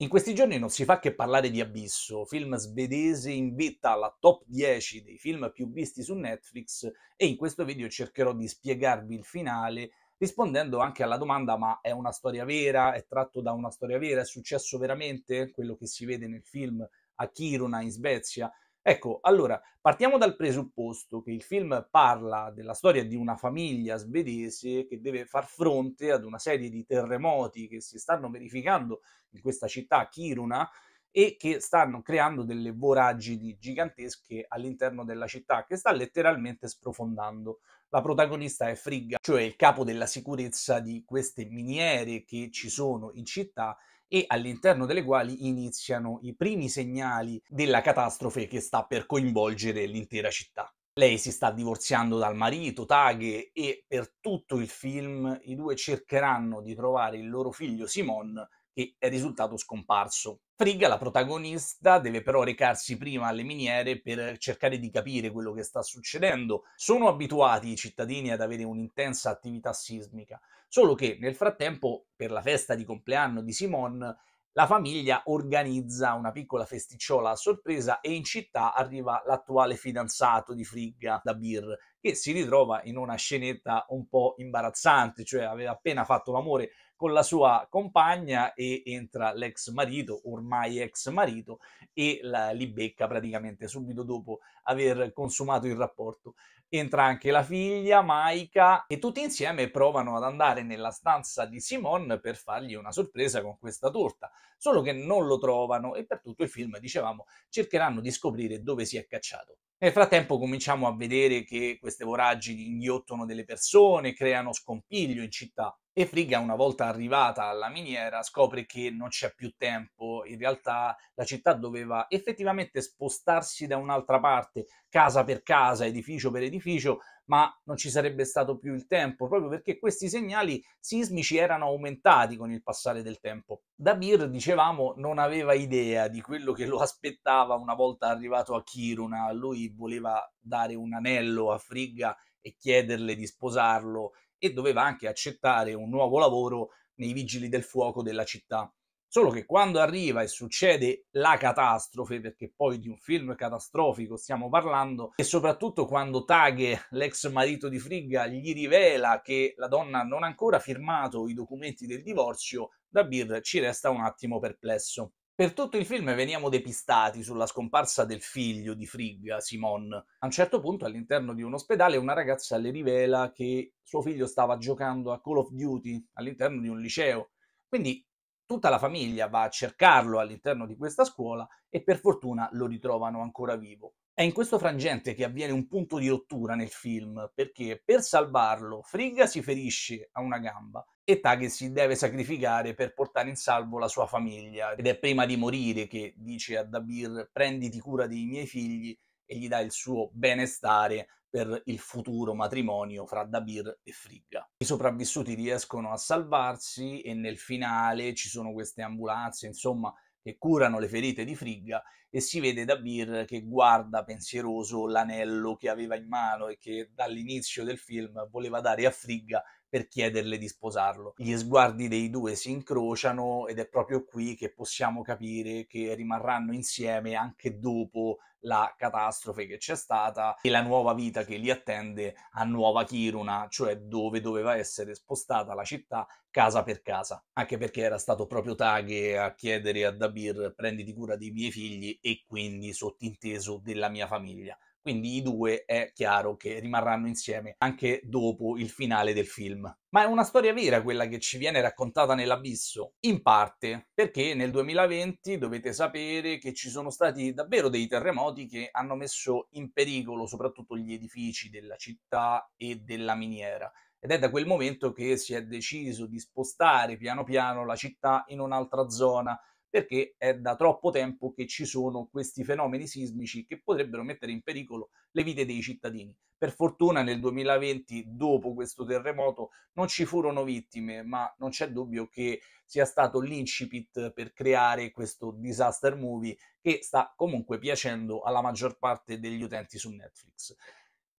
In questi giorni non si fa che parlare di Abisso, film svedese in vetta alla top 10 dei film più visti su Netflix e in questo video cercherò di spiegarvi il finale rispondendo anche alla domanda ma è una storia vera, è tratto da una storia vera, è successo veramente quello che si vede nel film a Kiruna in Svezia? Ecco, allora, partiamo dal presupposto che il film parla della storia di una famiglia svedese che deve far fronte ad una serie di terremoti che si stanno verificando in questa città, Kiruna, e che stanno creando delle voragini gigantesche all'interno della città che sta letteralmente sprofondando. La protagonista è Frigga, cioè il capo della sicurezza di queste miniere che ci sono in città e all'interno delle quali iniziano i primi segnali della catastrofe che sta per coinvolgere l'intera città. Lei si sta divorziando dal marito, Tage, e per tutto il film i due cercheranno di trovare il loro figlio Simon che è risultato scomparso. Frigga, la protagonista, deve però recarsi prima alle miniere per cercare di capire quello che sta succedendo. Sono abituati i cittadini ad avere un'intensa attività sismica, solo che nel frattempo, per la festa di compleanno di Simone, la famiglia organizza una piccola festicciola a sorpresa e in città arriva l'attuale fidanzato di Frigga, Dabir, che si ritrova in una scenetta un po' imbarazzante, cioè aveva appena fatto l'amore con la sua compagna e entra l'ex marito, ormai ex marito, e la, li becca praticamente subito dopo aver consumato il rapporto. Entra anche la figlia, Maika, e tutti insieme provano ad andare nella stanza di Simone per fargli una sorpresa con questa torta, solo che non lo trovano e per tutto il film, dicevamo, cercheranno di scoprire dove si è cacciato. Nel frattempo cominciamo a vedere che queste voragini inghiottono delle persone, creano scompiglio in città. E Frigga, una volta arrivata alla miniera, scopre che non c'è più tempo. In realtà la città doveva effettivamente spostarsi da un'altra parte, casa per casa, edificio per edificio, ma non ci sarebbe stato più il tempo, proprio perché questi segnali sismici erano aumentati con il passare del tempo. Dabir, dicevamo, non aveva idea di quello che lo aspettava una volta arrivato a Kiruna. Lui voleva dare un anello a Frigga e chiederle di sposarlo e doveva anche accettare un nuovo lavoro nei vigili del fuoco della città. Solo che quando arriva e succede la catastrofe, perché poi di un film catastrofico stiamo parlando, e soprattutto quando Tage, l'ex marito di Frigga, gli rivela che la donna non ha ancora firmato i documenti del divorzio, da Bir ci resta un attimo perplesso. Per tutto il film veniamo depistati sulla scomparsa del figlio di Frigga, Simon. A un certo punto, all'interno di un ospedale, una ragazza le rivela che suo figlio stava giocando a Call of Duty all'interno di un liceo. Quindi tutta la famiglia va a cercarlo all'interno di questa scuola e per fortuna lo ritrovano ancora vivo. È in questo frangente che avviene un punto di rottura nel film, perché per salvarlo Frigga si ferisce a una gamba età che si deve sacrificare per portare in salvo la sua famiglia. Ed è prima di morire che dice a Dabir prenditi cura dei miei figli e gli dà il suo benestare per il futuro matrimonio fra Dabir e Frigga. I sopravvissuti riescono a salvarsi e nel finale ci sono queste ambulanze, insomma, che curano le ferite di Frigga e si vede Dabir che guarda pensieroso l'anello che aveva in mano e che dall'inizio del film voleva dare a Frigga per chiederle di sposarlo. Gli sguardi dei due si incrociano ed è proprio qui che possiamo capire che rimarranno insieme anche dopo la catastrofe che c'è stata e la nuova vita che li attende a Nuova Kiruna, cioè dove doveva essere spostata la città casa per casa, anche perché era stato proprio Taghe a chiedere a Dabir prenditi cura dei miei figli e quindi sottinteso della mia famiglia. Quindi i due è chiaro che rimarranno insieme anche dopo il finale del film. Ma è una storia vera quella che ci viene raccontata nell'abisso, in parte perché nel 2020 dovete sapere che ci sono stati davvero dei terremoti che hanno messo in pericolo soprattutto gli edifici della città e della miniera ed è da quel momento che si è deciso di spostare piano piano la città in un'altra zona perché è da troppo tempo che ci sono questi fenomeni sismici che potrebbero mettere in pericolo le vite dei cittadini. Per fortuna nel 2020, dopo questo terremoto, non ci furono vittime, ma non c'è dubbio che sia stato l'incipit per creare questo disaster movie che sta comunque piacendo alla maggior parte degli utenti su Netflix.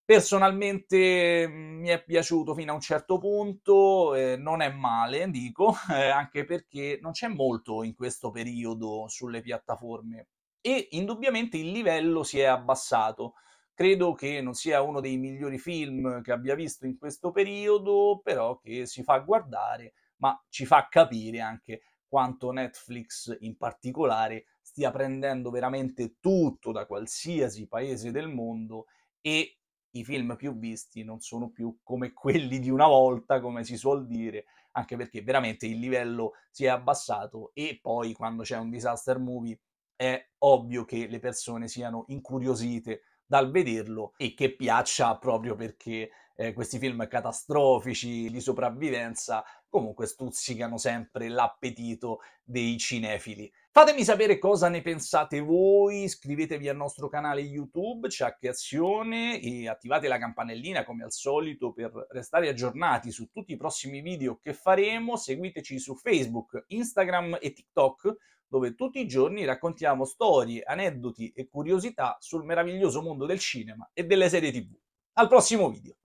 Personalmente mm, mi è piaciuto fino a un certo punto, eh, non è male, dico, eh, anche perché non c'è molto in questo periodo sulle piattaforme e indubbiamente il livello si è abbassato. Credo che non sia uno dei migliori film che abbia visto in questo periodo, però che si fa guardare, ma ci fa capire anche quanto Netflix in particolare stia prendendo veramente tutto da qualsiasi paese del mondo e i film più visti non sono più come quelli di una volta, come si suol dire, anche perché veramente il livello si è abbassato e poi quando c'è un disaster movie è ovvio che le persone siano incuriosite dal vederlo e che piaccia proprio perché eh, questi film catastrofici di sopravvivenza comunque stuzzicano sempre l'appetito dei cinefili. Fatemi sapere cosa ne pensate voi, iscrivetevi al nostro canale YouTube, Ciacche Azione, e attivate la campanellina come al solito per restare aggiornati su tutti i prossimi video che faremo, seguiteci su Facebook, Instagram e TikTok, dove tutti i giorni raccontiamo storie, aneddoti e curiosità sul meraviglioso mondo del cinema e delle serie tv. Al prossimo video!